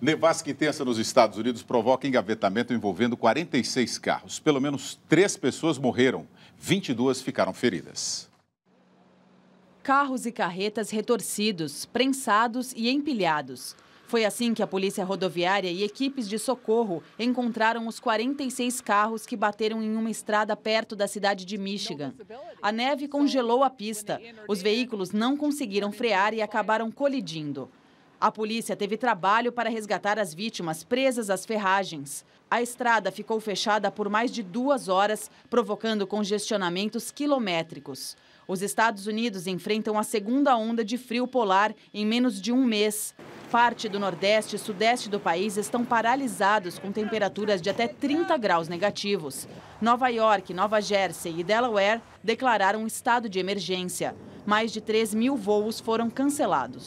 Nevasca intensa nos Estados Unidos provoca engavetamento envolvendo 46 carros. Pelo menos três pessoas morreram, 22 ficaram feridas. Carros e carretas retorcidos, prensados e empilhados. Foi assim que a Polícia Rodoviária e equipes de socorro encontraram os 46 carros que bateram em uma estrada perto da cidade de Michigan. A neve congelou a pista. Os veículos não conseguiram frear e acabaram colidindo. A polícia teve trabalho para resgatar as vítimas presas às ferragens. A estrada ficou fechada por mais de duas horas, provocando congestionamentos quilométricos. Os Estados Unidos enfrentam a segunda onda de frio polar em menos de um mês. Parte do Nordeste e Sudeste do país estão paralisados com temperaturas de até 30 graus negativos. Nova York, Nova Jersey e Delaware declararam estado de emergência. Mais de 3 mil voos foram cancelados.